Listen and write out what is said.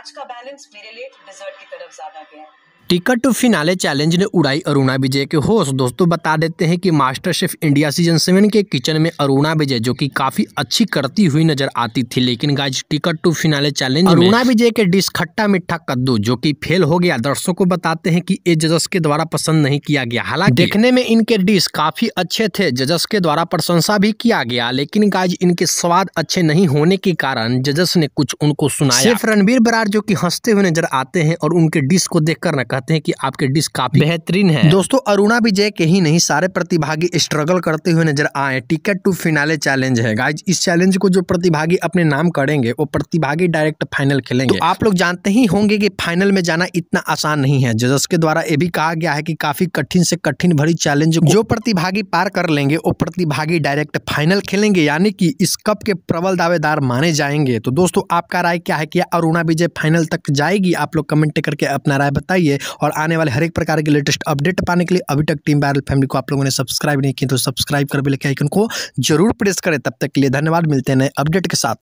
आज का बैलेंस मेरे लिए डिजर्ट की तरफ ज्यादा गया है टिकट टू फिनाले चैलेंज ने उड़ाई अरुणा विजय के होश दोस्तों बता देते हैं कि master chef India season seven के किचन में अरुणा विजय जो कि काफी अच्छी करती हुई नजर आती थी लेकिन guys ticket to finale challenge Aruna Vijay के डिश खट्टा मिठा कद्दू जो कि फेल हो गया दर्शकों को बताते हैं कि ये जजस के द्वारा पसंद नहीं किया गया हालांकि देखने में इनके डिश काफी अच्छे थे जजस के द्वारा प्रशंसा भी किया गया लेकिन गाइज इनके स्वाद अच्छे नहीं होने के कारण जजस ने कुछ उनको सुनाया रणबीर बरार जो की हंसते हुए नजर आते हैं और उनके डिश को देखकर न चाहते हैं कि आपके डिस्क काफी बेहतरीन है दोस्तों अरुणा विजय के ही नहीं सारे प्रतिभागी स्ट्रगल करते हुए नजर आए टिकट टू फिनाले चैलेंज है गाइज इस चैलेंज को जो प्रतिभागी अपने नाम करेंगे वो प्रतिभागी डायरेक्ट फाइनल खेलेंगे तो आप लोग जानते ही होंगे की फाइनल में जाना इतना आसान नहीं है जजस के द्वारा ये भी कहा गया है की काफी कठिन से कठिन भरी चैलेंज जो प्रतिभागी पार कर लेंगे वो प्रतिभागी डायरेक्ट फाइनल खेलेंगे यानी कि इस कप के प्रबल दावेदार माने जाएंगे तो दोस्तों आपका राय क्या है कि अरुणा विजय फाइनल तक जाएगी आप लोग कमेंट करके अपना राय बताइए और आने वाले हर एक प्रकार के लेटेस्ट अपडेट पाने के लिए अभी तक टीम बैरल फैमिली को आप लोगों ने सब्सक्राइब नहीं किया तो सब्सक्राइब कर बेल के आइकन को जरूर प्रेस करें तब तक के लिए धन्यवाद मिलते हैं नए अपडेट के साथ